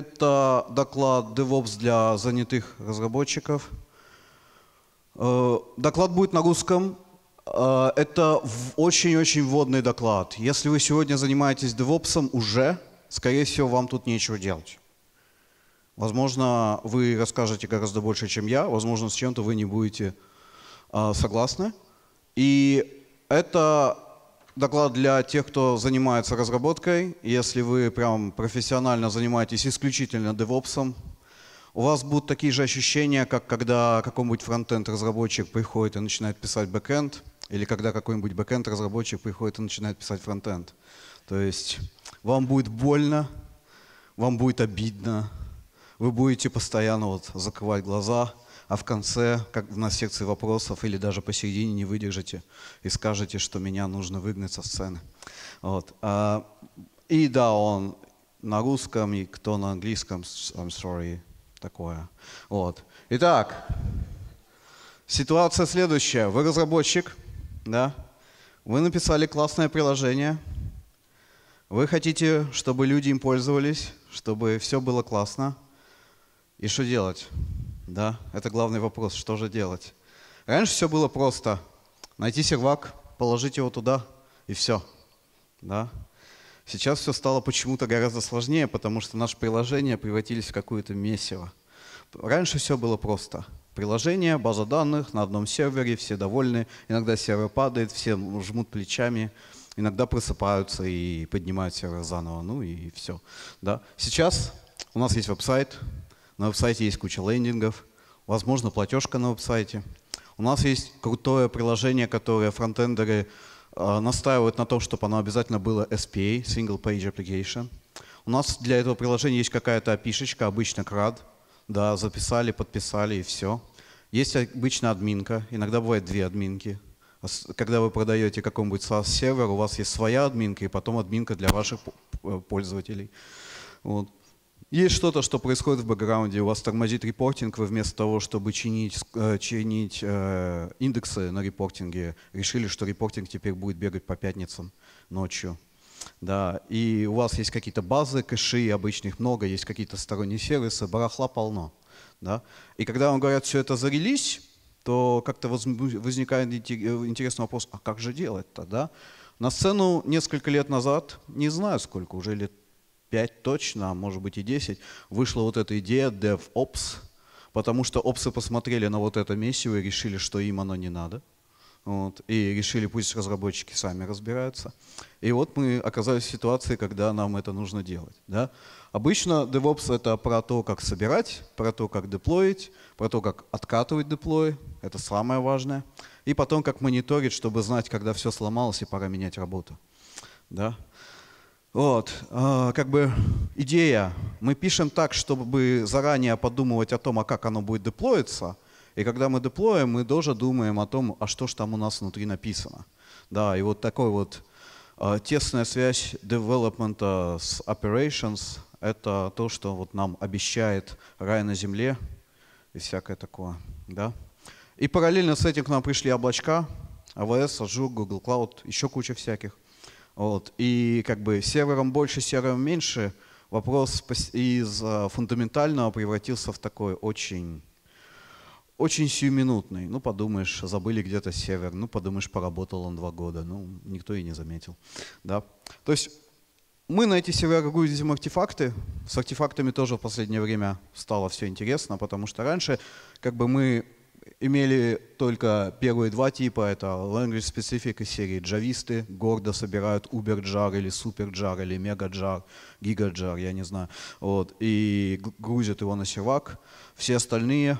Это доклад DevOps для занятых разработчиков. Э, доклад будет на русском. Э, это очень-очень вводный доклад. Если вы сегодня занимаетесь DevOps уже, скорее всего, вам тут нечего делать. Возможно, вы расскажете гораздо больше, чем я. Возможно, с чем-то вы не будете э, согласны. И это доклад для тех, кто занимается разработкой. Если вы прям профессионально занимаетесь исключительно девопсом, у вас будут такие же ощущения, как когда какой-нибудь фронтенд-разработчик приходит и начинает писать бэкенд, или когда какой-нибудь бэкенд-разработчик приходит и начинает писать фронтенд. То есть вам будет больно, вам будет обидно, вы будете постоянно вот закрывать глаза, а в конце, как на секции вопросов или даже посередине не выдержите и скажете, что меня нужно выгнать со сцены. Вот. А, и да, он на русском, и кто на английском, I'm sorry, такое. Вот. Итак, ситуация следующая. Вы разработчик, да? Вы написали классное приложение, вы хотите, чтобы люди им пользовались, чтобы все было классно. И что делать? Да, это главный вопрос, что же делать. Раньше все было просто. Найти сервак, положить его туда, и все. Да? Сейчас все стало почему-то гораздо сложнее, потому что наши приложения превратились в какое-то месиво. Раньше все было просто. Приложение, база данных на одном сервере, все довольны. Иногда сервер падает, все жмут плечами, иногда просыпаются и поднимают сервер заново, ну и все. Да? Сейчас у нас есть веб-сайт, на веб-сайте есть куча лендингов, возможно, платежка на веб-сайте. У нас есть крутое приложение, которое фронтендеры э, настаивают на том, чтобы оно обязательно было SPA, Single Page Application. У нас для этого приложения есть какая-то опишечка, обычно крад. Да, записали, подписали и все. Есть обычно админка, иногда бывает две админки. Когда вы продаете какому-нибудь SaaS-сервер, у вас есть своя админка и потом админка для ваших э, пользователей. Вот есть что-то, что происходит в бэкграунде, у вас тормозит репортинг, вы вместо того, чтобы чинить, э, чинить э, индексы на репортинге, решили, что репортинг теперь будет бегать по пятницам ночью. Да, и у вас есть какие-то базы, кэши, обычных много, есть какие-то сторонние сервисы, барахла полно. Да? И когда вам говорят, все это зарелись, то как-то возникает э, интересный вопрос, а как же делать-то? Да? На сцену несколько лет назад, не знаю сколько, уже лет 5 точно, а может быть и 10, вышла вот эта идея DevOps, потому что опсы посмотрели на вот это месиво и решили, что им оно не надо. Вот, и решили, пусть разработчики сами разбираются. И вот мы оказались в ситуации, когда нам это нужно делать. Да? Обычно DevOps — это про то, как собирать, про то, как деплоить, про то, как откатывать деплой. Это самое важное. И потом, как мониторить, чтобы знать, когда все сломалось и пора менять работу. Да? Вот, э, как бы идея. Мы пишем так, чтобы заранее подумывать о том, а как оно будет деплоиться. И когда мы деплоим, мы тоже думаем о том, а что же там у нас внутри написано. Да, и вот такой вот э, тесная связь development а, с operations — это то, что вот нам обещает рай на земле и всякое такое. Да? И параллельно с этим к нам пришли облачка, AWS, Azure, Google Cloud, еще куча всяких — вот. И как бы сервером больше, сервером меньше. Вопрос из э, фундаментального превратился в такой очень очень сиюминутный. Ну, подумаешь, забыли где-то сервер. Ну, подумаешь, поработал он два года. Ну, никто и не заметил. Да? То есть мы на эти сервера грузим артефакты. С артефактами тоже в последнее время стало все интересно, потому что раньше как бы мы имели только первые два типа, это language specific из серии джависты, гордо собирают UberJar или SuperJar или MegaJar, GigaJar, я не знаю, вот, и грузят его на сервак. Все остальные,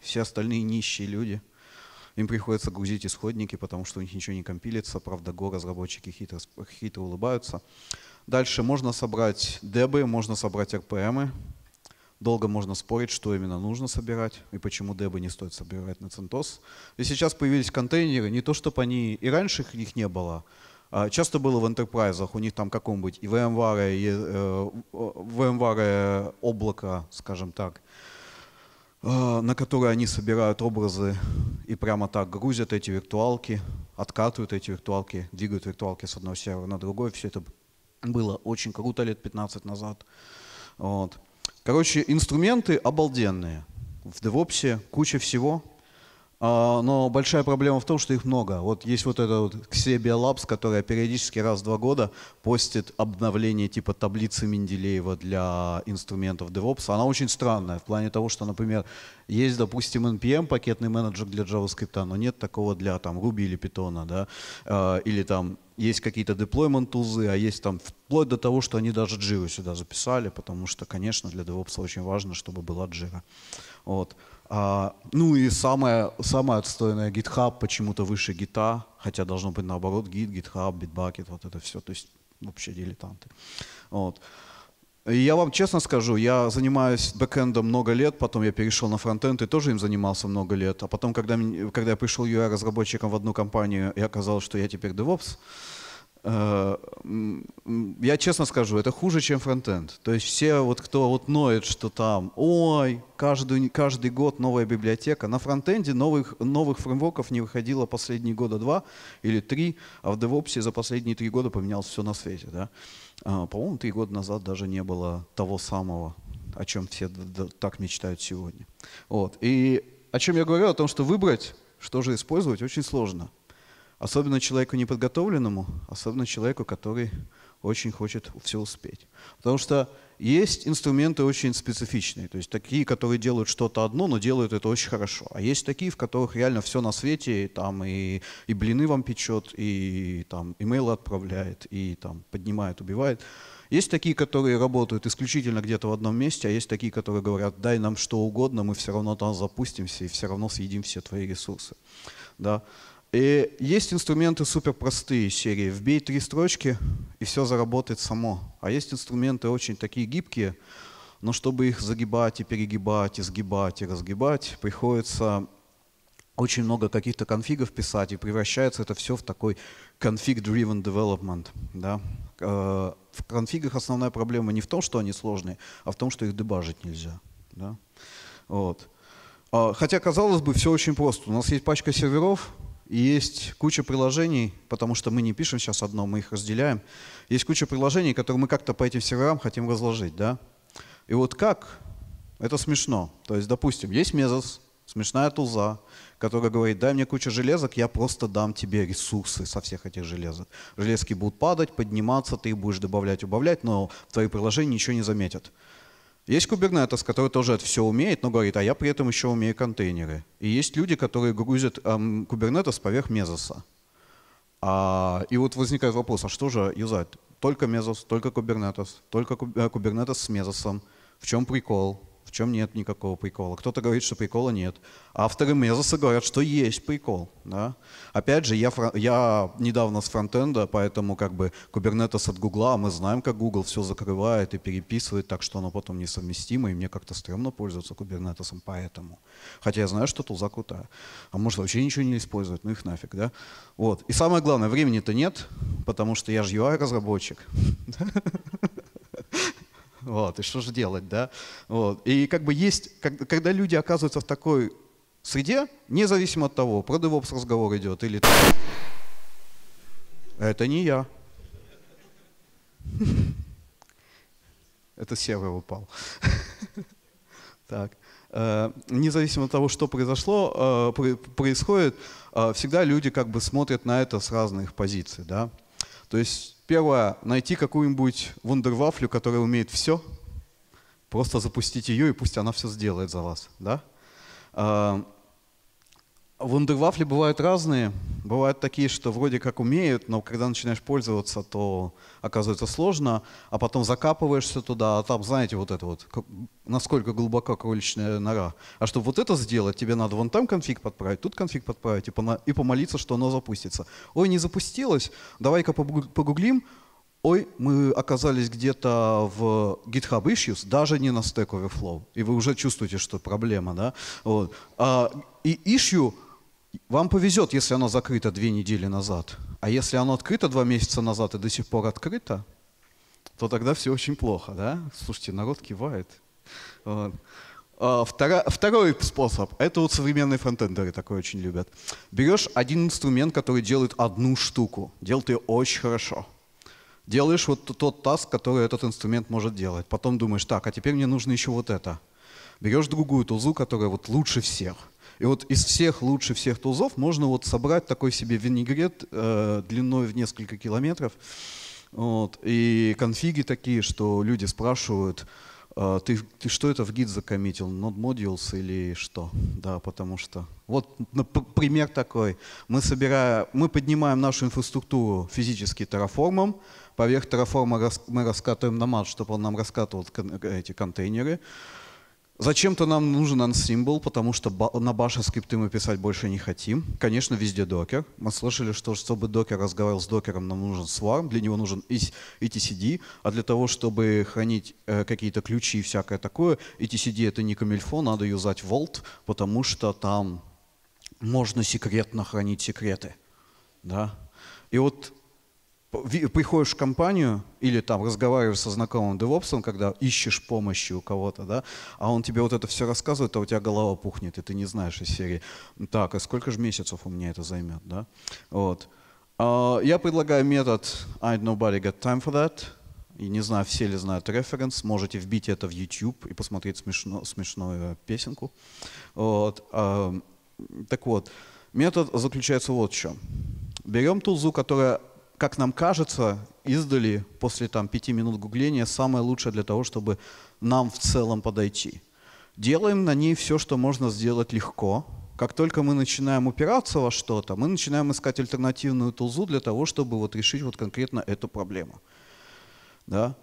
все остальные нищие люди, им приходится грузить исходники, потому что у них ничего не компилится, правда, го разработчики хитро, хитро улыбаются. Дальше можно собрать дебы, можно собрать RPM, Долго можно спорить, что именно нужно собирать и почему дебы не стоит собирать на CentOS. И сейчас появились контейнеры, не то чтобы они и раньше их не было, а Часто было в энтерпрайзах, у них там каком-нибудь и VMware, и, э, э, VMware облако, скажем так, э, на которое они собирают образы и прямо так грузят эти виртуалки, откатывают эти виртуалки, двигают виртуалки с одного сервера на другой. Все это было очень круто лет 15 назад. Вот. Короче, инструменты обалденные. В DevOps куча всего, а, но большая проблема в том, что их много. Вот есть вот эта вот Xebia Labs, которая периодически раз в два года постит обновление типа таблицы Менделеева для инструментов DevOps. Она очень странная в плане того, что, например, есть, допустим, NPM, пакетный менеджер для JavaScript, но нет такого для там, Ruby или Python, да, а, или там есть какие-то deployment тулзы, а есть там вплоть до того, что они даже Jira сюда записали, потому что, конечно, для DevOps очень важно, чтобы была Jira. Вот. А, ну и самое, самое отстойное GitHub, почему-то выше гита, хотя должно быть наоборот гит, GitHub, Bitbucket, вот это все, то есть вообще дилетанты. Вот. И я вам честно скажу, я занимаюсь бэкэндом много лет, потом я перешел на фронтенд и тоже им занимался много лет. А потом, когда, когда я пришел UI-разработчиком в одну компанию, я оказалось, что я теперь DevOps, Э, я честно скажу, это хуже, чем фронтенд. То есть все, вот, кто вот ноет, что там, ой, каждый, каждый год новая библиотека. На фронтенде новых, новых фреймворков не выходило последние года два или три, а в DevOps за последние три года поменялось все на свете. Да? А, по-моему, три года назад даже не было того самого, о чем все так мечтают сегодня. Вот. И о чем я говорю, о том, что выбрать, что же использовать, очень сложно. Особенно человеку неподготовленному, особенно человеку, который очень хочет все успеть. Потому что есть инструменты очень специфичные, то есть такие, которые делают что-то одно, но делают это очень хорошо. А есть такие, в которых реально все на свете, и, там и, и блины вам печет, и там имейлы отправляет, и там поднимает, убивает. Есть такие, которые работают исключительно где-то в одном месте, а есть такие, которые говорят, дай нам что угодно, мы все равно там запустимся и все равно съедим все твои ресурсы. Да? И есть инструменты суперпростые серии. Вбей три строчки, и все заработает само. А есть инструменты очень такие гибкие, но чтобы их загибать и перегибать, и сгибать, и разгибать, приходится очень много каких-то конфигов писать, и превращается это все в такой config-driven development. Да? Э, в конфигах основная проблема не в том, что они сложные, а в том, что их дебажить нельзя. Да? Вот. А, хотя, казалось бы, все очень просто. У нас есть пачка серверов, и есть куча приложений, потому что мы не пишем сейчас одно, мы их разделяем. Есть куча приложений, которые мы как-то по этим серверам хотим разложить. Да? И вот как? Это смешно. То есть, допустим, есть Мезос, смешная тулза, которая говорит, дай мне кучу железок, я просто дам тебе ресурсы со всех этих железок. Железки будут падать, подниматься, ты их будешь добавлять, убавлять, но твои приложения ничего не заметят. Есть губернатор, который тоже это все умеет, но говорит, а я при этом еще умею контейнеры. И есть люди, которые грузят эм, поверх Мезоса. А, и вот возникает вопрос, а что же юзать? Только Мезос, только Kubernetes, только Kubernetes э, с Мезосом. В чем прикол? чем нет никакого прикола. Кто-то говорит, что прикола нет. Авторы Мезоса говорят, что есть прикол. Да? Опять же, я, я недавно с фронтенда, поэтому как бы Kubernetes от Гугла, а мы знаем, как Google все закрывает и переписывает, так что оно потом несовместимо, и мне как-то стрёмно пользоваться Kubernetes поэтому. Хотя я знаю, что тулза крутая. А может вообще ничего не использовать, ну их нафиг, да? Вот. И самое главное, времени-то нет, потому что я же UI-разработчик. Вот, и что же делать, да? Вот. И как бы есть, когда люди оказываются в такой среде, независимо от того, про DevOps разговор идет или... А это не я. Это серый упал. Так. Э, независимо от того, что произошло, э, происходит, э, всегда люди как бы смотрят на это с разных позиций, да. То есть первое, найти какую-нибудь вундервафлю, которая умеет все, просто запустить ее, и пусть она все сделает за вас. Да? А, Вундервафли бывают разные. Бывают такие, что вроде как умеют, но когда начинаешь пользоваться, то оказывается сложно, а потом закапываешься туда, а там, знаете, вот это вот, насколько глубока кроличная нора. А чтобы вот это сделать, тебе надо вон там конфиг подправить, тут конфиг подправить и, пона- и помолиться, что оно запустится. Ой, не запустилось, давай-ка погуглим, ой, мы оказались где-то в GitHub Issues, даже не на Stack Overflow, и вы уже чувствуете, что проблема, да? Вот. А, и issue вам повезет, если оно закрыто две недели назад. А если оно открыто два месяца назад и до сих пор открыто, то тогда все очень плохо, да? Слушайте, народ кивает. Вот. А, второй способ. Это вот современные фронтендеры такое очень любят. Берешь один инструмент, который делает одну штуку. Делает ее очень хорошо. Делаешь вот тот таск, который этот инструмент может делать. Потом думаешь, так, а теперь мне нужно еще вот это. Берешь другую тузу, которая вот лучше всех – и вот из всех лучше всех тулзов можно вот собрать такой себе винегрет э, длиной в несколько километров. Вот. И конфиги такие, что люди спрашивают, э, ты, ты что это в гид закоммитил, node modules или что? Да, потому что... Вот пример такой. Мы, собирая, мы поднимаем нашу инфраструктуру физически терраформом, поверх терраформа мы раскатываем намат, чтобы он нам раскатывал эти контейнеры. Зачем-то нам нужен ансимбл, потому что на баше скрипты мы писать больше не хотим. Конечно, везде докер. Мы слышали, что чтобы докер разговаривал с докером, нам нужен swarm, для него нужен etcd, а для того, чтобы хранить э, какие-то ключи и всякое такое, etcd это не камильфо, надо юзать vault, потому что там можно секретно хранить секреты. Да? И вот приходишь в компанию или там разговариваешь со знакомым девопсом, когда ищешь помощи у кого-то, да, а он тебе вот это все рассказывает, а у тебя голова пухнет, и ты не знаешь из серии, так, а сколько же месяцев у меня это займет, да? Вот. А, я предлагаю метод I nobody got time for that. И не знаю, все ли знают референс. Можете вбить это в YouTube и посмотреть смешно, смешную песенку. Вот. А, так вот, метод заключается вот в чем. Берем тулзу, которая как нам кажется, издали после там, пяти минут гугления самое лучшее для того, чтобы нам в целом подойти. Делаем на ней все, что можно сделать легко. Как только мы начинаем упираться во что-то, мы начинаем искать альтернативную тулзу для того, чтобы вот решить вот конкретно эту проблему. Да?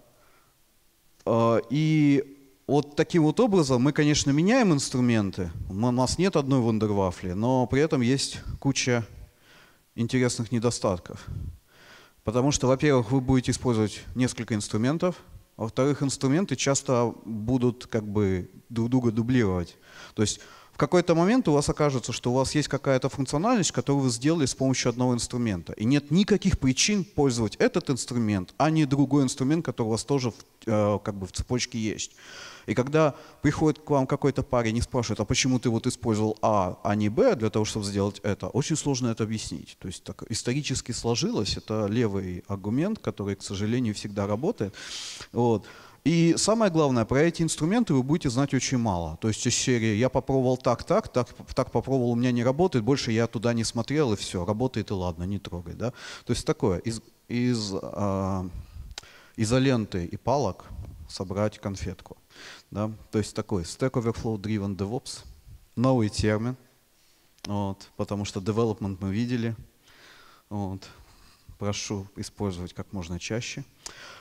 А, и вот таким вот образом мы, конечно, меняем инструменты. У нас нет одной вундервафли, но при этом есть куча интересных недостатков. Потому что, во-первых, вы будете использовать несколько инструментов, а во-вторых, инструменты часто будут как бы друг друга дублировать. То есть в какой-то момент у вас окажется, что у вас есть какая-то функциональность, которую вы сделали с помощью одного инструмента. И нет никаких причин пользовать этот инструмент, а не другой инструмент, который у вас тоже в, э, как бы в цепочке есть. И когда приходит к вам какой-то парень и спрашивает, а почему ты вот использовал А, а не Б для того, чтобы сделать это, очень сложно это объяснить. То есть так исторически сложилось, это левый аргумент, который, к сожалению, всегда работает. Вот. И самое главное, про эти инструменты вы будете знать очень мало. То есть из серии «я попробовал так, так, так, так попробовал, у меня не работает, больше я туда не смотрел, и все, работает, и ладно, не трогай». Да? То есть такое, из, из э, изоленты и палок собрать конфетку. Да? То есть такой Stack Overflow Driven DevOps, новый термин, вот, потому что development мы видели. Вот. Прошу использовать как можно чаще.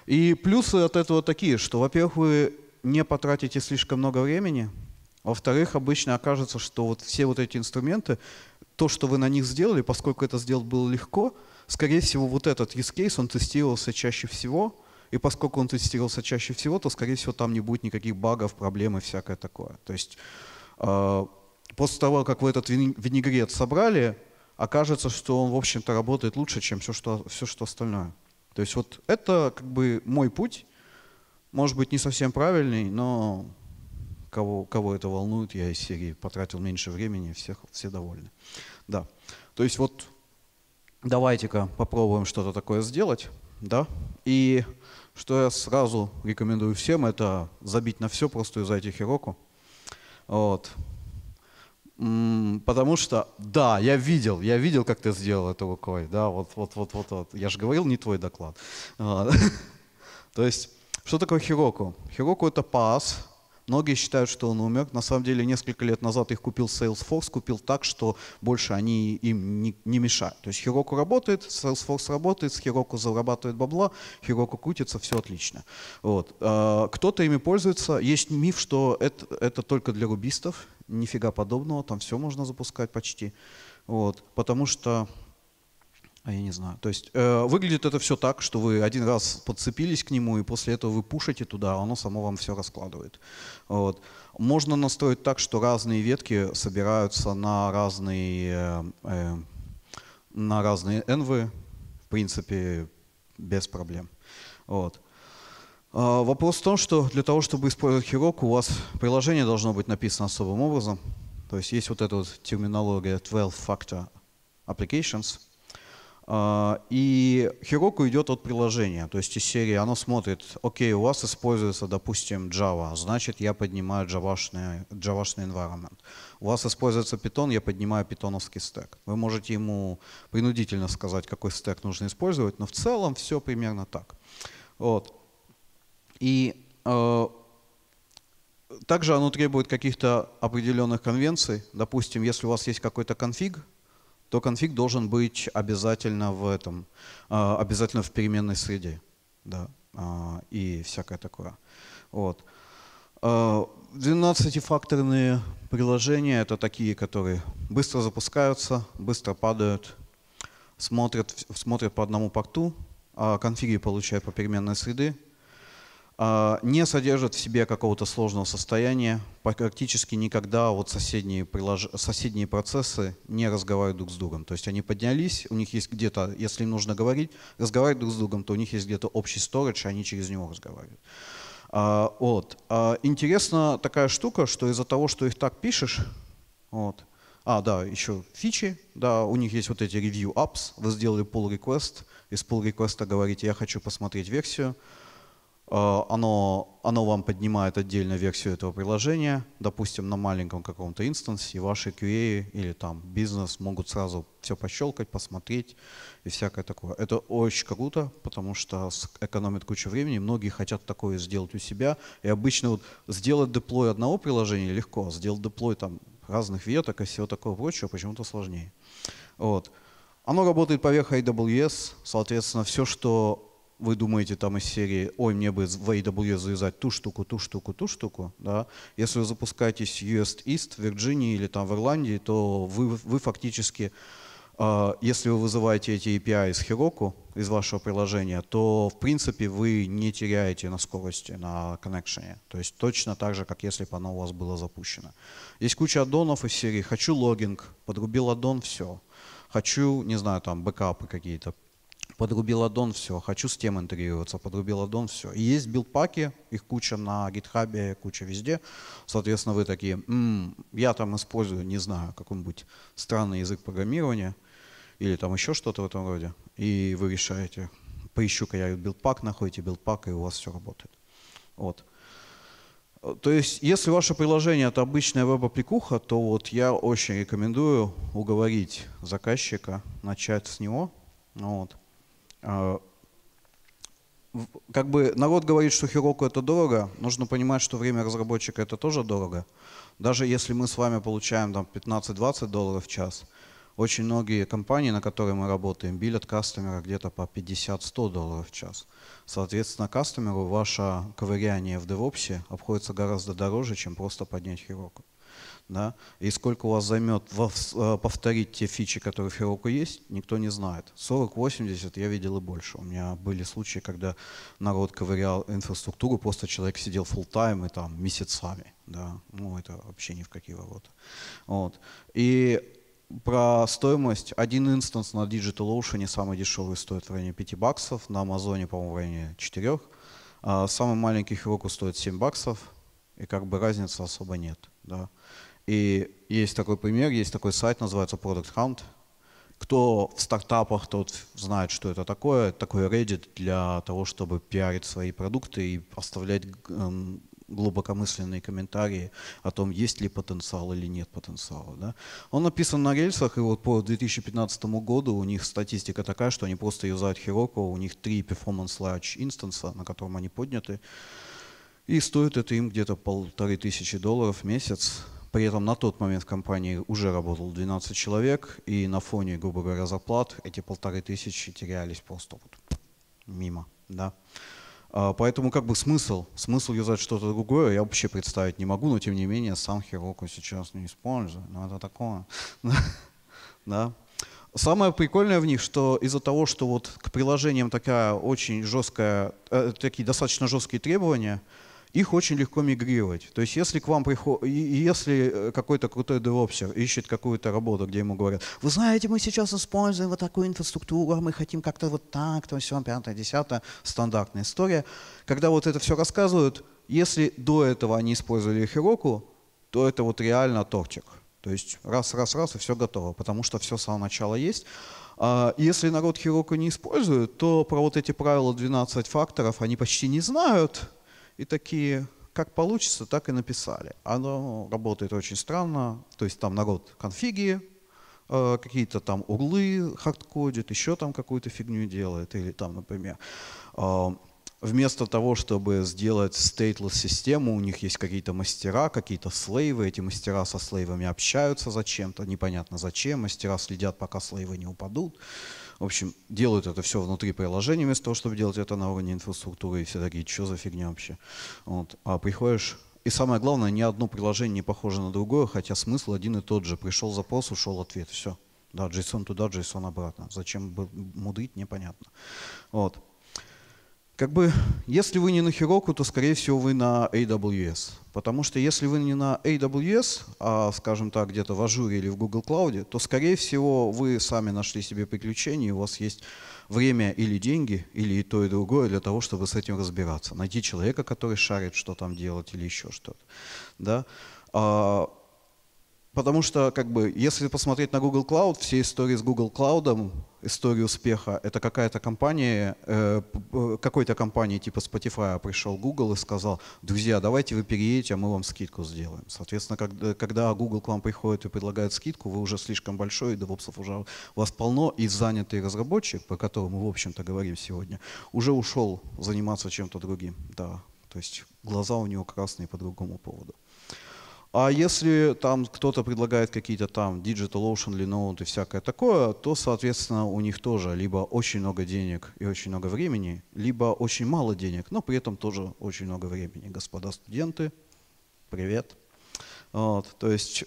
И плюсы от этого такие, что, во-первых, вы не потратите слишком много времени, во-вторых, обычно окажется, что вот все вот эти инструменты, то, что вы на них сделали, поскольку это сделать было легко, скорее всего, вот этот use case, он тестировался чаще всего, и поскольку он тестировался чаще всего, то, скорее всего, там не будет никаких багов, проблем и всякое такое. То есть э, после того, как вы этот винегрет собрали, окажется, что он, в общем-то, работает лучше, чем все что, все, что остальное. То есть вот это как бы мой путь, может быть, не совсем правильный, но кого, кого это волнует, я из серии потратил меньше времени, всех, все довольны. Да. То есть вот давайте-ка попробуем что-то такое сделать, да, и что я сразу рекомендую всем, это забить на все, просто и зайти Хироку. Вот. Потому что, да, я видел, я видел, как ты сделал это рукой, да, вот, вот, вот, вот, вот. Я же говорил, не твой доклад. А, то есть, что такое хироку? Хироку это пас, Многие считают, что он умер. На самом деле, несколько лет назад их купил Salesforce, купил так, что больше они им не, не мешают. То есть Heroku работает, Salesforce работает, с Heroku зарабатывает бабла, Heroku крутится, все отлично. Вот. А, кто-то ими пользуется. Есть миф, что это, это только для рубистов. Нифига подобного, там все можно запускать почти. Вот. Потому что а я не знаю. То есть э, выглядит это все так, что вы один раз подцепились к нему, и после этого вы пушите туда, а оно само вам все раскладывает. Вот. Можно настроить так, что разные ветки собираются на разные, э, э на разные envy, в принципе, без проблем. Вот. Э, вопрос в том, что для того, чтобы использовать Heroku, у вас приложение должно быть написано особым образом. То есть есть вот эта вот терминология 12-factor applications — а, и Heroku идет от приложения, то есть из серии оно смотрит, окей, у вас используется, допустим, Java, значит, я поднимаю Java-шный Java environment. У вас используется Python, я поднимаю питоновский стек. Вы можете ему принудительно сказать, какой стек нужно использовать, но в целом все примерно так. Вот. И э, также оно требует каких-то определенных конвенций. Допустим, если у вас есть какой-то конфиг, то конфиг должен быть обязательно в этом, а, обязательно в переменной среде, да, а, и всякое такое. Вот. 12-факторные а, приложения — это такие, которые быстро запускаются, быстро падают, смотрят, смотрят по одному порту, а конфиги получают по переменной среды, а, не содержит в себе какого-то сложного состояния. Практически никогда вот соседние, прилож... соседние процессы не разговаривают друг с другом. То есть они поднялись, у них есть где-то, если им нужно говорить, разговаривать друг с другом, то у них есть где-то общий сторож, и они через него разговаривают. А, вот. А, интересна такая штука, что из-за того, что их так пишешь, вот, а, да, еще фичи, да, у них есть вот эти review apps, вы сделали pull request, из pull request говорите, я хочу посмотреть версию, Э, оно, оно вам поднимает отдельно версию этого приложения, допустим, на маленьком каком-то инстансе, и ваши QA или там бизнес могут сразу все пощелкать, посмотреть и всякое такое. Это очень круто, потому что экономит кучу времени, многие хотят такое сделать у себя, и обычно вот сделать деплой одного приложения легко, а сделать деплой там разных веток и всего такого прочего почему-то сложнее. Вот. Оно работает поверх AWS, соответственно, все, что вы думаете там из серии, ой, мне бы в AWS завязать ту штуку, ту штуку, ту штуку, да, если вы запускаетесь US East в Вирджинии или там в Ирландии, то вы, вы фактически, а, если вы вызываете эти API из Heroku, из вашего приложения, то в принципе вы не теряете на скорости, на коннекшене. То есть точно так же, как если бы оно у вас было запущено. Есть куча аддонов из серии «хочу логинг», подрубил аддон, все. Хочу, не знаю, там, бэкапы какие-то, Подрубил ладон, все, хочу с тем интегрироваться, подрубил ладон, все. И есть билдпаки, их куча на гитхабе, куча везде. Соответственно, вы такие, м-м, я там использую, не знаю, какой-нибудь странный язык программирования или там еще что-то в этом роде. И вы решаете, поищу-ка я билдпак, находите билдпак, и у вас все работает. Вот. То есть, если ваше приложение это обычная веб-аппликуха, то вот я очень рекомендую уговорить заказчика начать с него. Вот. А, как бы народ говорит, что Хироку это дорого, нужно понимать, что время разработчика это тоже дорого. Даже если мы с вами получаем там 15-20 долларов в час, очень многие компании, на которые мы работаем, билят кастомера где-то по 50-100 долларов в час. Соответственно, кастомеру ваше ковыряние в DevOps обходится гораздо дороже, чем просто поднять Хироку да, и сколько у вас займет э, повторить те фичи, которые в Heroku есть, никто не знает. 40-80 я видел и больше. У меня были случаи, когда народ ковырял инфраструктуру, просто человек сидел full-time и там месяцами. Да. Ну, это вообще ни в какие ворота. Вот. И про стоимость. Один инстанс на DigitalOcean самый дешевый стоит в районе 5 баксов, на Амазоне, по-моему, в районе 4. А самый маленький Heroku стоит 7 баксов, и как бы разницы особо нет. Да. И есть такой пример, есть такой сайт, называется Product Hunt. Кто в стартапах, тот знает, что это такое. Такой Reddit для того, чтобы пиарить свои продукты и оставлять эм, глубокомысленные комментарии о том, есть ли потенциал или нет потенциала. Да? Он написан на рельсах, и вот по 2015 году у них статистика такая, что они просто юзают Heroku, у них три performance large инстанса, на котором они подняты, и стоит это им где-то полторы тысячи долларов в месяц. При этом на тот момент в компании уже работало 12 человек, и на фоне, грубо говоря, зарплат эти полторы тысячи терялись просто вот мимо. Да? А, поэтому как бы смысл, смысл юзать что-то другое я вообще представить не могу, но тем не менее сам Heroku сейчас не использую. Но ну, это такое. да. Самое прикольное в них, что из-за того, что вот к приложениям такая очень жесткая, э, такие достаточно жесткие требования, их очень легко мигрировать. То есть если к вам приходит, если э, какой-то крутой девопсер ищет какую-то работу, где ему говорят, вы знаете, мы сейчас используем вот такую инфраструктуру, а мы хотим как-то вот так, то все, пятое, десятое, стандартная история. Когда вот это все рассказывают, если до этого они использовали Хироку, то это вот реально тортик. То есть раз, раз, раз, и все готово, потому что все с самого начала есть. А, если народ Хироку не использует, то про вот эти правила 12 факторов они почти не знают, и такие, как получится, так и написали. Оно работает очень странно, то есть там народ конфиги, э, какие-то там углы хардкодит, еще там какую-то фигню делает, или там, например, э, вместо того, чтобы сделать stateless систему, у них есть какие-то мастера, какие-то слейвы, эти мастера со слейвами общаются зачем-то, непонятно зачем, мастера следят, пока слейвы не упадут. В общем, делают это все внутри приложения, вместо того, чтобы делать это на уровне инфраструктуры, и все такие, что за фигня вообще. Вот. А приходишь и самое главное, ни одно приложение не похоже на другое, хотя смысл один и тот же. Пришел запрос, ушел ответ, все. Да, JSON туда, JSON обратно. Зачем мудрить, непонятно. Вот. Как бы, если вы не на Heroku, то, скорее всего, вы на AWS. Потому что если вы не на AWS, а, скажем так, где-то в Azure или в Google Cloud, то, скорее всего, вы сами нашли себе приключение, и у вас есть время или деньги, или и то, и другое для того, чтобы с этим разбираться. Найти человека, который шарит, что там делать, или еще что-то. Да? А, Потому что, как бы, если посмотреть на Google Cloud, все истории с Google Cloud, истории успеха, это какая-то компания, э, э, какой-то компании типа Spotify пришел Google и сказал, друзья, давайте вы переедете, а мы вам скидку сделаем. Соответственно, когда, когда Google к вам приходит и предлагает скидку, вы уже слишком большой, и девопсов уже у вас полно, и занятый разработчик, по которому мы, в общем-то, говорим сегодня, уже ушел заниматься чем-то другим. Да, то есть глаза у него красные по другому поводу. А если там кто-то предлагает какие-то там Digital Ocean, Linode и всякое такое, то, соответственно, у них тоже либо очень много денег и очень много времени, либо очень мало денег, но при этом тоже очень много времени. Господа студенты, привет. Вот, то есть э,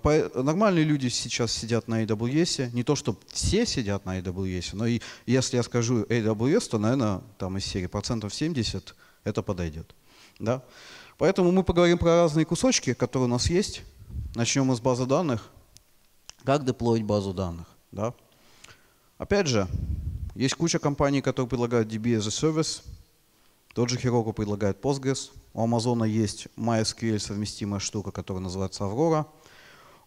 по, нормальные люди сейчас сидят на AWS, не то что все сидят на AWS, но и если я скажу AWS, то, наверное, там из серии процентов 70 это подойдет. Да? Поэтому мы поговорим про разные кусочки, которые у нас есть. Начнем мы с базы данных. Как деплоить базу данных? Да? Опять же, есть куча компаний, которые предлагают DB as a service. Тот же Heroku предлагает Postgres. У Amazon есть MySQL совместимая штука, которая называется Aurora.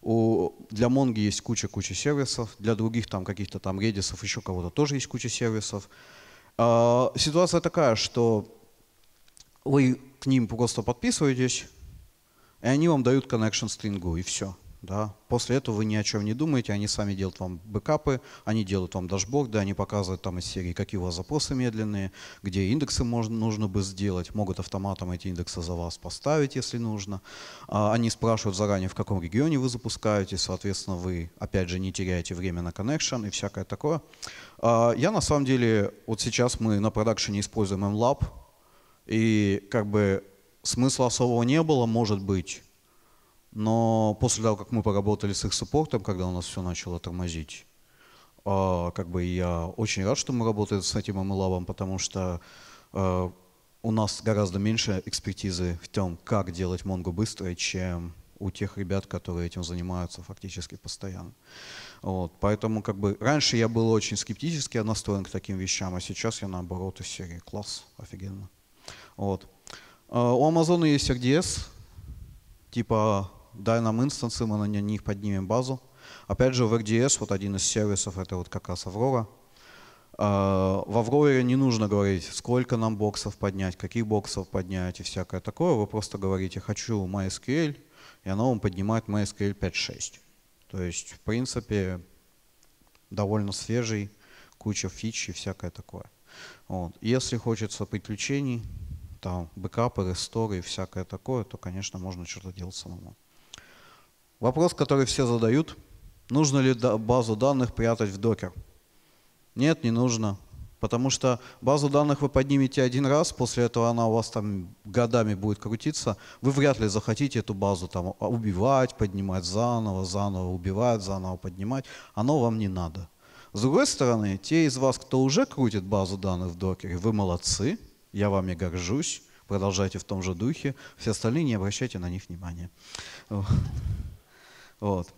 У, для Монги есть куча-куча сервисов, для других там каких-то там редисов, еще кого-то тоже есть куча сервисов. Э, ситуация такая, что вы к ним просто подписываетесь, и они вам дают connection стрингу, и все. Да. После этого вы ни о чем не думаете, они сами делают вам бэкапы, они делают вам дашборды, они показывают там из серии, какие у вас запросы медленные, где индексы можно, нужно бы сделать, могут автоматом эти индексы за вас поставить, если нужно. А, они спрашивают заранее, в каком регионе вы запускаете, соответственно, вы, опять же, не теряете время на connection и всякое такое. А, я на самом деле, вот сейчас мы на продакшене используем MLab, и как бы смысла особого не было, может быть. Но после того, как мы поработали с их саппортом, когда у нас все начало тормозить, э, как бы я очень рад, что мы работаем с этим MLAB, потому что э, у нас гораздо меньше экспертизы в том, как делать Монгу быстро, чем у тех ребят, которые этим занимаются фактически постоянно. Вот, поэтому как бы раньше я был очень скептически настроен к таким вещам, а сейчас я наоборот из серии «Класс, офигенно». Вот. А у Amazon есть RDS, типа дай нам инстансы, мы на них поднимем базу. Опять же, в RDS вот один из сервисов, это вот как раз Аврора. А, в Авроре не нужно говорить, сколько нам боксов поднять, каких боксов поднять и всякое такое. Вы просто говорите, хочу MySQL, и оно вам поднимает MySQL 5.6. То есть, в принципе, довольно свежий, куча фич и всякое такое. Вот. Если хочется приключений, там, бэкапы, ресторы и всякое такое, то, конечно, можно что-то делать самому. Вопрос, который все задают, нужно ли базу данных прятать в докер? Нет, не нужно. Потому что базу данных вы поднимете один раз, после этого она у вас там годами будет крутиться. Вы вряд ли захотите эту базу там убивать, поднимать заново, заново убивать, заново поднимать. Оно вам не надо. С другой стороны, те из вас, кто уже крутит базу данных в докере, вы молодцы, я вами горжусь, продолжайте в том же духе, все остальные не обращайте на них внимания. Вот.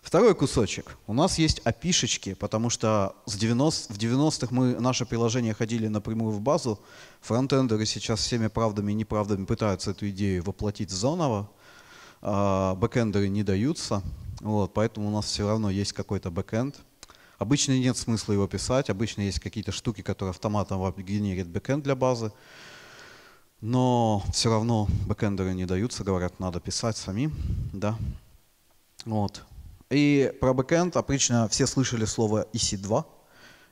Второй кусочек. У нас есть опишечки, потому что с 90, в 90-х мы, наше приложение ходили напрямую в базу. Фронтендеры сейчас всеми правдами и неправдами пытаются эту идею воплотить зоново. А, бэкендеры не даются. Вот, поэтому у нас все равно есть какой-то бэкенд. Обычно нет смысла его писать, обычно есть какие-то штуки, которые автоматом вам генерит бэкэнд для базы, но все равно бэкэндеры не даются, говорят, надо писать самим, да. Вот. И про бэкэнд обычно все слышали слово EC2,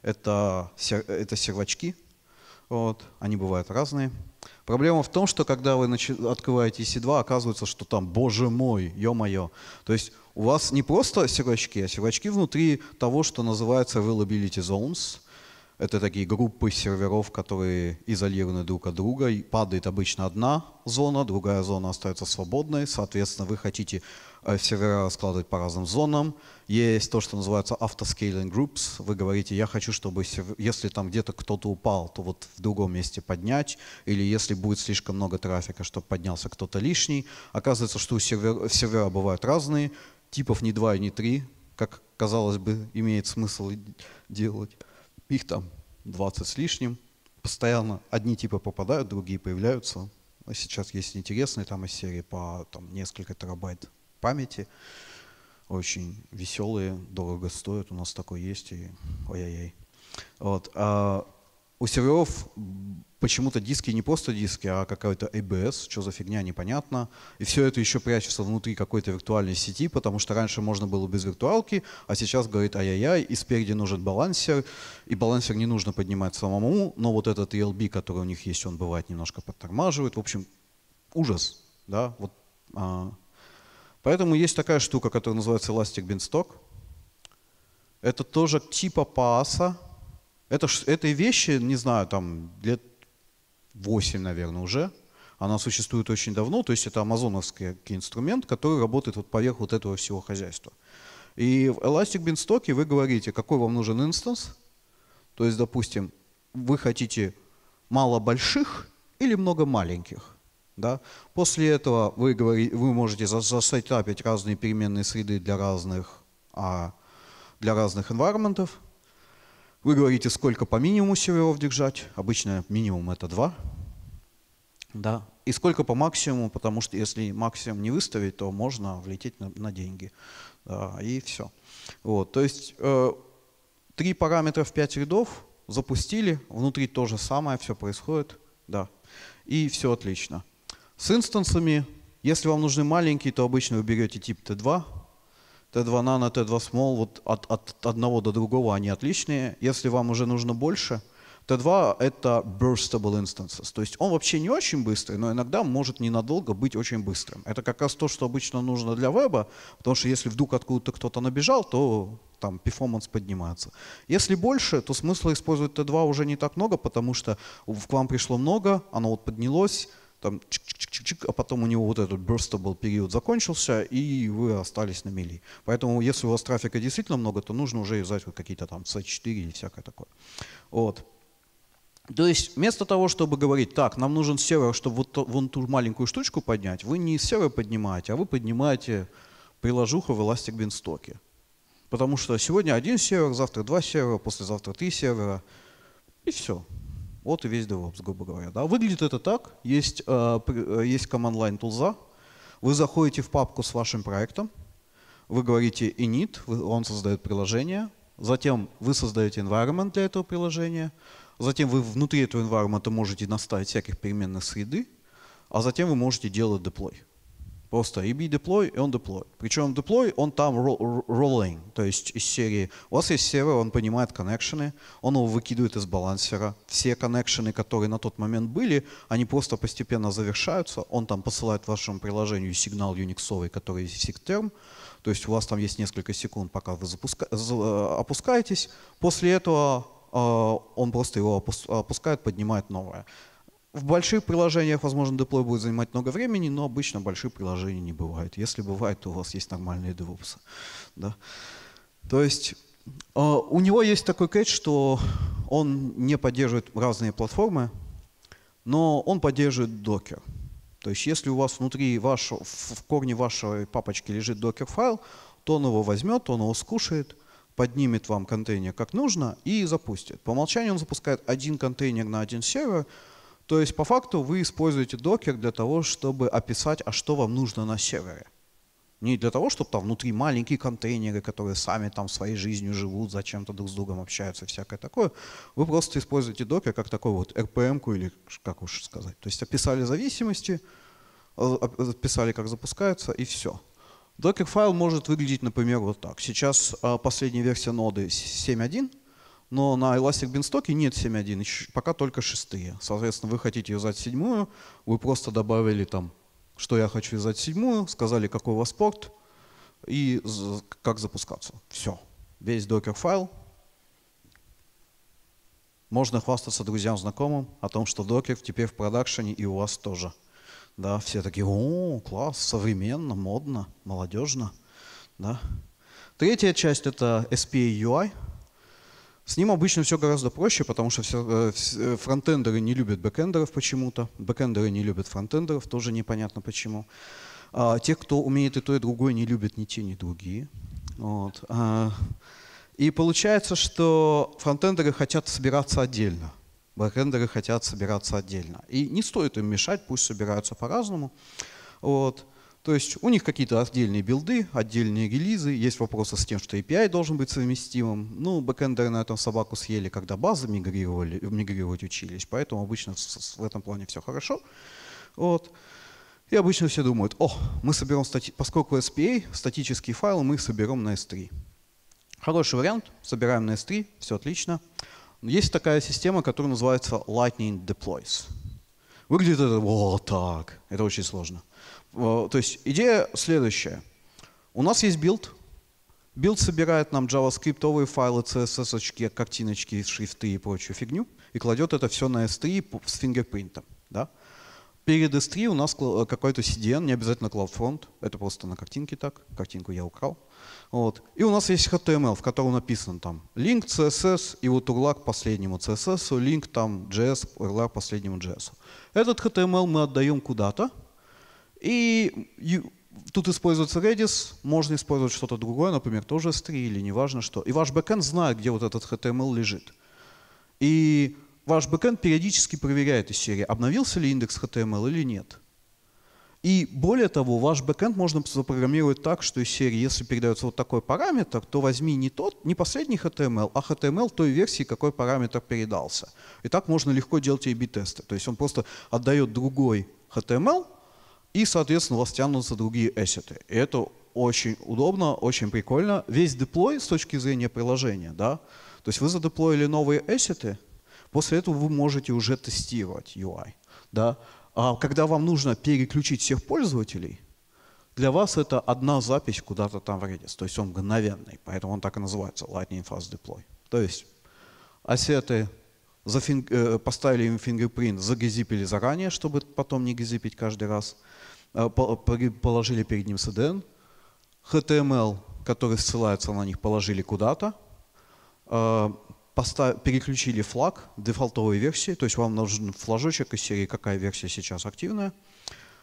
это, это сервачки, вот. они бывают разные. Проблема в том, что когда вы открываете EC2, оказывается, что там, боже мой, ё-моё. То есть у вас не просто сервачки, а сервачки внутри того, что называется availability zones. Это такие группы серверов, которые изолированы друг от друга. И падает обычно одна зона, другая зона остается свободной. Соответственно, вы хотите э, сервера раскладывать по разным зонам. Есть то, что называется автоскейлинг groups. Вы говорите, я хочу, чтобы сервер, если там где-то кто-то упал, то вот в другом месте поднять. Или если будет слишком много трафика, чтобы поднялся кто-то лишний. Оказывается, что у сервер, сервера бывают разные типов не два и не три, как, казалось бы, имеет смысл делать. Их там 20 с лишним. Постоянно одни типы попадают, другие появляются. А сейчас есть интересные там из серии по там, несколько терабайт памяти. Очень веселые, дорого стоят. У нас такой есть. И ой-ой-ой. Вот. А у серверов почему-то диски не просто диски, а какой-то ABS, что за фигня, непонятно. И все это еще прячется внутри какой-то виртуальной сети, потому что раньше можно было без виртуалки, а сейчас говорит ай-яй-яй, и спереди нужен балансер, и балансер не нужно поднимать самому, но вот этот ELB, который у них есть, он бывает немножко подтормаживает. В общем, ужас. Да? Вот, а. Поэтому есть такая штука, которая называется Elastic Beanstalk. Это тоже типа пааса, это, этой вещи, не знаю, там лет 8, наверное, уже. Она существует очень давно, то есть это амазоновский инструмент, который работает вот поверх вот этого всего хозяйства. И в Elastic Beanstalk вы говорите, какой вам нужен инстанс. То есть, допустим, вы хотите мало больших или много маленьких. Да? После этого вы, говорите, вы можете засетапить разные переменные среды для разных, а, для разных environment. Вы говорите, сколько по минимуму серверов держать. Обычно минимум это 2. Да. И сколько по максимуму, потому что если максимум не выставить, то можно влететь на, на деньги. Да, и все. Вот. То есть э, три параметра в 5 рядов запустили, внутри то же самое, все происходит. Да. И все отлично. С инстансами, если вам нужны маленькие, то обычно вы берете тип T2, Т2 Nano, Т2 Small, вот от, от одного до другого они отличные. Если вам уже нужно больше, Т2 — это burstable instances. То есть он вообще не очень быстрый, но иногда может ненадолго быть очень быстрым. Это как раз то, что обычно нужно для веба, потому что если вдруг откуда-то кто-то набежал, то там перформанс поднимается. Если больше, то смысла использовать Т2 уже не так много, потому что к вам пришло много, оно вот поднялось, там чик -чик -чик -чик, а потом у него вот этот burstable период закончился, и вы остались на мели. Поэтому если у вас трафика действительно много, то нужно уже взять какие-то там C4 или всякое такое. Вот. То есть вместо того, чтобы говорить, так, нам нужен сервер, чтобы вот вон ту маленькую штучку поднять, вы не сервер поднимаете, а вы поднимаете приложуху в Elastic Beanstalk. Потому что сегодня один сервер, завтра два сервера, послезавтра три сервера, и все. Вот и весь DevOps, грубо говоря. Да. Выглядит это так. Есть, э, э, есть command line тулза. Вы заходите в папку с вашим проектом. Вы говорите init, он создает приложение. Затем вы создаете environment для этого приложения. Затем вы внутри этого environment можете наставить всяких переменных среды. А затем вы можете делать деплой. Просто EB deploy, и он deploy. Причем deploy, он там rolling, то есть из серии. У вас есть сервер, он понимает коннекшены, он его выкидывает из балансера. Все коннекшены, которые на тот момент были, они просто постепенно завершаются. Он там посылает вашему приложению сигнал юниксовый, который есть сектерм. То есть у вас там есть несколько секунд, пока вы запуска... Э, опускаетесь. После этого э, он просто его опускает, поднимает новое. В больших приложениях, возможно, деплой будет занимать много времени, но обычно больших приложений не бывает. Если бывает, то у вас есть нормальные DevOps. Да? То есть э, у него есть такой кэч, что он не поддерживает разные платформы, но он поддерживает докер. То есть если у вас внутри, ваш, в корне вашей папочки лежит докер-файл, то он его возьмет, он его скушает – поднимет вам контейнер как нужно и запустит. По умолчанию он запускает один контейнер на один сервер, то есть по факту вы используете докер для того, чтобы описать, а что вам нужно на сервере. Не для того, чтобы там внутри маленькие контейнеры, которые сами там своей жизнью живут, зачем-то друг с другом общаются, всякое такое. Вы просто используете докер как такой вот RPM-ку эм или как уж сказать. То есть описали зависимости, э, описали, как запускается, и все. Докер-файл может выглядеть, например, вот так. Сейчас э, последняя версия ноды 7.1 но на Elastic Beanstalk нет 7.1, пока только шестые. Соответственно, вы хотите вязать седьмую, вы просто добавили там, что я хочу вязать седьмую, сказали, какой у вас порт и как запускаться. Все. Весь докер файл. Можно хвастаться друзьям, знакомым о том, что докер теперь в продакшене и у вас тоже. Да, все такие, о, класс, современно, модно, молодежно. Да. Третья часть — это SPA UI — с ним обычно все гораздо проще, потому что все, э, э, фронтендеры не любят бэкендеров почему-то, бэкендеры не любят фронтендеров, тоже непонятно почему. А, те, кто умеет и то, и другое, не любят ни те, ни другие. Вот. А, и получается, что фронтендеры хотят собираться отдельно, бэкендеры хотят собираться отдельно. И не стоит им мешать, пусть собираются по-разному. Вот. То есть у них какие-то отдельные билды, отдельные релизы, есть вопросы с тем, что API должен быть совместимым. Ну, бэкэндеры на этом собаку съели, когда базы мигрировали, э, мигрировать учились, поэтому обычно в, этом плане все хорошо. Вот. И обычно все думают, о, мы соберем, стати... поскольку SPA, статические файлы мы соберем на S3. Хороший вариант, собираем на S3, все отлично. Есть такая система, которая называется Lightning Deploys. Выглядит это вот так, это очень сложно. Э, то есть идея следующая. У нас есть билд. Билд собирает нам javascript файлы, CSS, очки картиночки, шрифты и прочую фигню и кладет это все на S3 с фингерпринтом. Да? Перед S3 у нас э, какой-то CDN, не обязательно CloudFront, это просто на картинке так, картинку я украл. Вот. И у нас есть HTML, в котором написан там link, CSS и вот URL к последнему CSS, link там JS, URL к последнему JS. Этот HTML мы отдаем куда-то, и тут используется Redis, можно использовать что-то другое, например, тоже S3 или неважно что. И ваш бэкэнд знает, где вот этот HTML лежит. И ваш бэкэнд периодически проверяет из серии, обновился ли индекс HTML или нет. И более того, ваш бэкэнд можно запрограммировать так, что из серии, если передается вот такой параметр, то возьми не тот, не последний HTML, а HTML той версии, какой параметр передался. И так можно легко делать A-B тесты. То есть он просто отдает другой HTML, и, соответственно, у вас тянутся другие эссеты. И это очень удобно, очень прикольно. Весь деплой с точки зрения приложения, да, то есть вы задеплоили новые эссеты, после этого вы можете уже тестировать UI, да. А когда вам нужно переключить всех пользователей, для вас это одна запись куда-то там в Redis, то есть он мгновенный, поэтому он так и называется Lightning Fast Deploy. То есть ассеты зафинг... Э, поставили им фингерпринт, загазипили заранее, чтобы потом не газипить каждый раз – Э, положили перед ним CDN, HTML, который ссылается на них, положили куда-то, э, переключили флаг дефолтовой версии, то есть вам нужен флажочек из серии, какая версия сейчас активная.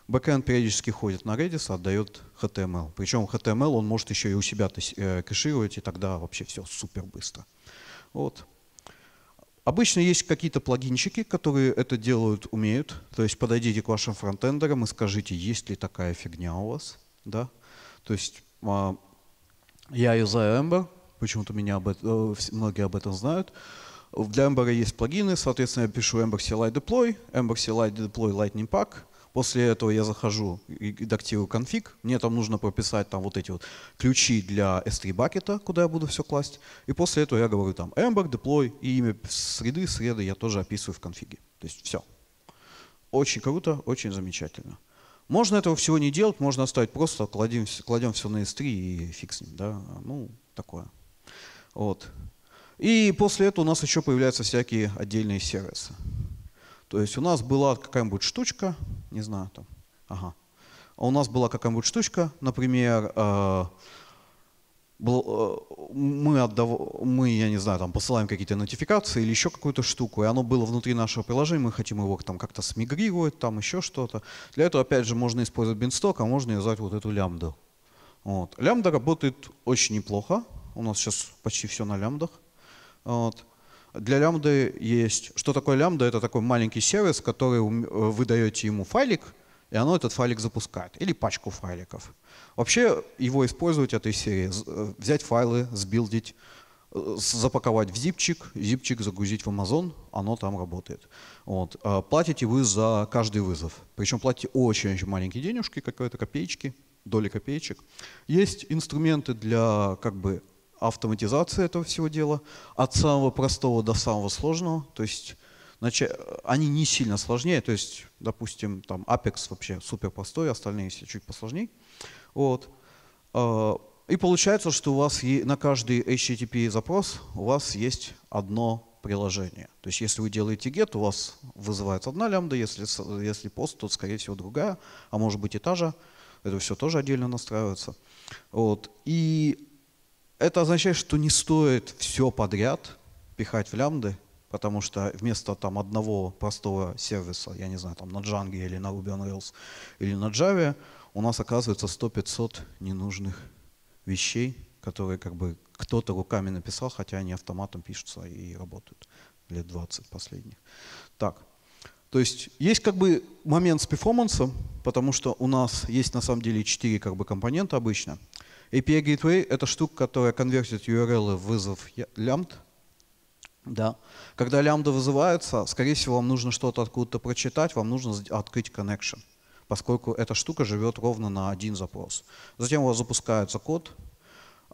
Бэкэнд периодически ходит на Redis, отдает HTML. Причем HTML он может еще и у себя э, кэшировать, и тогда вообще все супер быстро. Вот. Обычно есть какие-то плагинчики, которые это делают, умеют. То есть подойдите к вашим фронтендерам и скажите, есть ли такая фигня у вас. Да? То есть а, я юзаю Ember, почему-то меня об этом, э, многие об этом знают. Для Ember есть плагины, соответственно, я пишу Ember CLI Deploy, Ember CLI Deploy Lightning Pack – После этого я захожу, редактирую конфиг, мне там нужно прописать там вот эти вот ключи для S3 бакета, куда я буду все класть. И после этого я говорю там ember, deploy и имя среды, среды я тоже описываю в конфиге. То есть все. Очень круто, очень замечательно. Можно этого всего не делать, можно оставить просто, кладем, кладем все на S3 и фиг с ним, да, ну, такое. Вот. И после этого у нас еще появляются всякие отдельные сервисы. То есть у нас была какая-нибудь штучка, не знаю, там, ага, а у нас была какая-нибудь штучка, например, э, был, э, мы, отдав... мы, я не знаю, там посылаем какие-то нотификации или еще какую-то штуку, и оно было внутри нашего приложения, мы хотим его там как-то смигрировать, там еще что-то. Для этого, опять же, можно использовать бинсток, а можно юзать вот эту лямбду. Вот. Лямбда работает очень неплохо. У нас сейчас почти все на лямбдах. Вот. Для лямбды есть... Что такое лямбда? Это такой маленький сервис, который э, вы даете ему файлик, и оно этот файлик запускает. Или пачку файликов. Вообще его использовать этой серии. Э, взять файлы, сбилдить, э, запаковать в зипчик, зипчик загрузить в Amazon, оно там работает. Вот. А платите вы за каждый вызов. Причем платите очень-очень маленькие денежки, какие-то копеечки, доли копеечек. Есть инструменты для как бы автоматизация этого всего дела, от самого простого до самого сложного. То есть значит они не сильно сложнее, то есть, допустим, там Apex вообще супер простой, остальные все чуть посложнее. Вот. А, и получается, что у вас на каждый HTTP запрос у вас есть одно приложение. То есть если вы делаете get, у вас вызывается одна лямбда, если, если пост, то, скорее всего, другая, а может быть и та же. Это все тоже отдельно настраивается. Вот. И это означает, что не стоит все подряд пихать в лямды, потому что вместо там одного простого сервиса, я не знаю, там на Django или на Ruby on Rails или на Java, у нас оказывается 100-500 ненужных вещей, которые как бы кто-то руками написал, хотя они автоматом пишутся и работают лет 20 последних. Так, то есть есть как бы момент с перформансом, потому что у нас есть на самом деле 4 как бы компонента обычно – API Gateway — это штука, которая конвертит URL в вызов лямбд. Да. Когда лямбда вызывается, скорее всего, вам нужно что-то откуда-то прочитать, вам нужно открыть connection, поскольку эта штука живет ровно на один запрос. Затем у вас запускается код,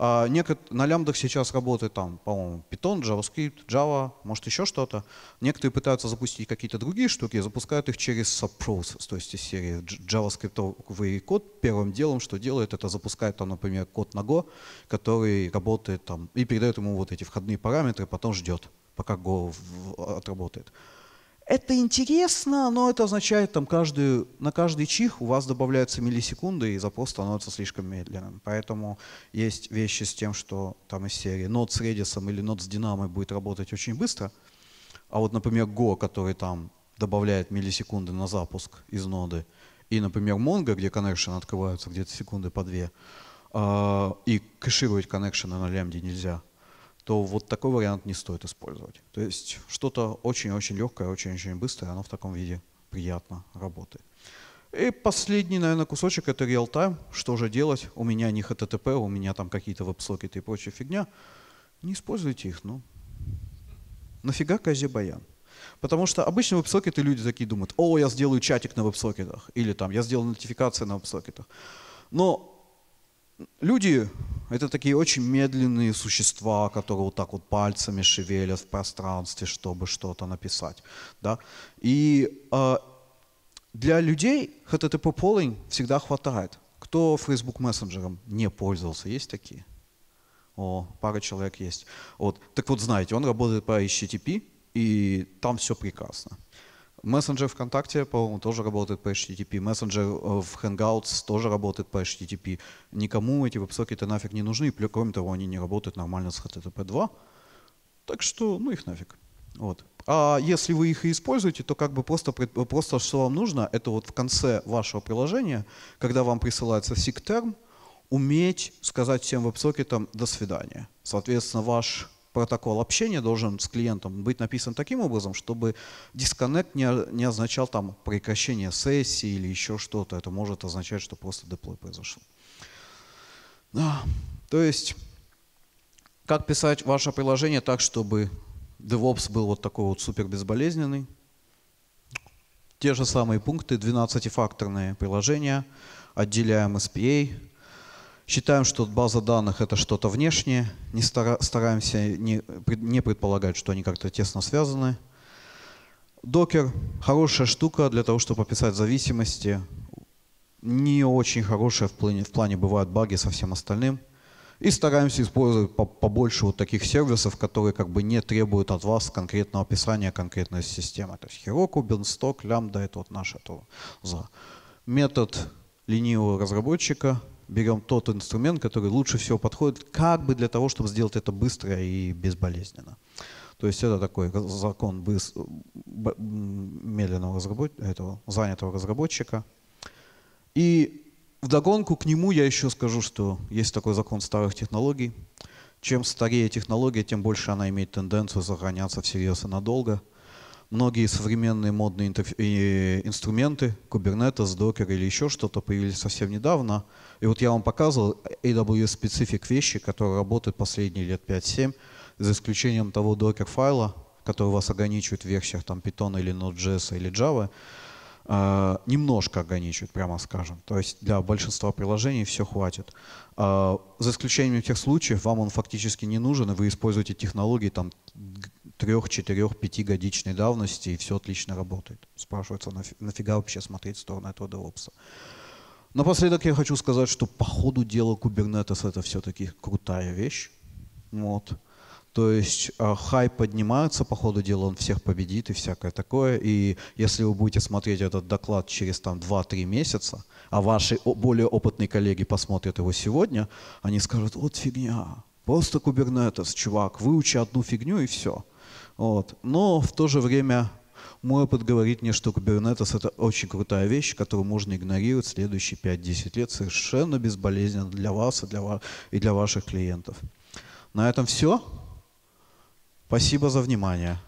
а, на лямбдах сейчас работает там, по-моему, Python, JavaScript, Java, может еще что-то. Некоторые пытаются запустить какие-то другие штуки запускают их через subprocess, то есть из серии JavaScript код. Первым делом, что делает, это запускает там, например, код на Go, который работает там и передает ему вот эти входные параметры, потом ждет, пока Go отработает. Это интересно, но это означает, там каждую, на каждый чих у вас добавляются миллисекунды, и запрос становится слишком медленным. Поэтому есть вещи с тем, что там из серии нот с Redis или нот с Dynamo будет работать очень быстро. А вот, например, Go, который там добавляет миллисекунды на запуск из ноды, и, например, Mongo, где connection открываются где-то секунды по две, а, и кэшировать коннекшены на лямде нельзя – то вот такой вариант не стоит использовать. То есть что-то очень-очень легкое, очень-очень быстрое, оно в таком виде приятно работает. И последний, наверное, кусочек — это real-time. Что же делать? У меня не HTTP, у меня там какие-то веб-сокеты и прочая фигня. Не используйте их, ну. Нафига Казе Баян? Потому что обычно веб-сокеты люди такие думают, о, я сделаю чатик на веб-сокетах, или там, я сделаю нотификации на веб-сокетах. Но Люди — это такие очень медленные существа, которые вот так вот пальцами шевелят в пространстве, чтобы что-то написать. Да? И э, для людей HTTP polling всегда хватает. Кто Facebook мессенджером не пользовался? Есть такие? О, пара человек есть. Вот. Так вот, знаете, он работает по HTTP, и там все прекрасно. Мессенджер ВКонтакте, по-моему, тоже работает по HTTP. Мессенджер э, в Hangouts тоже работает по HTTP. Никому эти веб-сокеты нафиг не нужны. Кроме того, они не работают нормально с HTTP 2. Так что, ну их нафиг. Вот. А если вы их и используете, то как бы просто, просто что вам нужно, это вот в конце вашего приложения, когда вам присылается SIG терм, уметь сказать всем веб-сокетам «до свидания». Соответственно, ваш протокол общения должен с клиентом быть написан таким образом, чтобы дисконнект не, не означал там прекращение сессии или еще что-то. Это может означать, что просто деплой произошел. Да. То есть, как писать ваше приложение так, чтобы DevOps был вот такой вот супер безболезненный. Те же самые пункты, 12-факторные приложения, отделяем SPA, Считаем, что база данных – это что-то внешнее, не стараемся не, не предполагать, что они как-то тесно связаны. Докер – хорошая штука для того, чтобы описать зависимости. Не очень хорошая в плане, в плане бывают баги со всем остальным. И стараемся использовать побольше вот таких сервисов, которые как бы не требуют от вас конкретного описания конкретной системы. То есть Heroku, Beanstalk, Lambda – это вот наш это за. метод ленивого разработчика – берем тот инструмент, который лучше всего подходит, как бы для того, чтобы сделать это быстро и безболезненно. То есть это такой закон медленного разработ... этого, занятого разработчика. И вдогонку к нему я еще скажу, что есть такой закон старых технологий. Чем старее технология, тем больше она имеет тенденцию сохраняться всерьез и надолго – многие современные модные инструменты, Kubernetes, Docker или еще что-то появились совсем недавно. И вот я вам показывал AWS-специфик вещи, которые работают последние лет 5-7, за исключением того Docker-файла, который вас ограничивает в версиях там, Python или Node.js или Java, э, немножко ограничивает, прямо скажем. То есть для большинства приложений все хватит. Э, за исключением тех случаев, вам он фактически не нужен, и вы используете технологии там, трех, четырех, пятигодичной давности, и все отлично работает. Спрашивается, нафига вообще смотреть в сторону этого DevOps? Напоследок я хочу сказать, что по ходу дела Kubernetes это все-таки крутая вещь. Вот. То есть э, хайп поднимается по ходу дела, он всех победит и всякое такое. И если вы будете смотреть этот доклад через там 2-3 месяца, а ваши более опытные коллеги посмотрят его сегодня, они скажут, вот фигня, просто кубернетес, чувак, выучи одну фигню и все. Вот. Но в то же время мой опыт говорит мне, что Kubernetes — это очень крутая вещь, которую можно игнорировать следующие 5-10 лет совершенно безболезненно для вас и для, ва и для ваших клиентов. На этом все. Спасибо за внимание.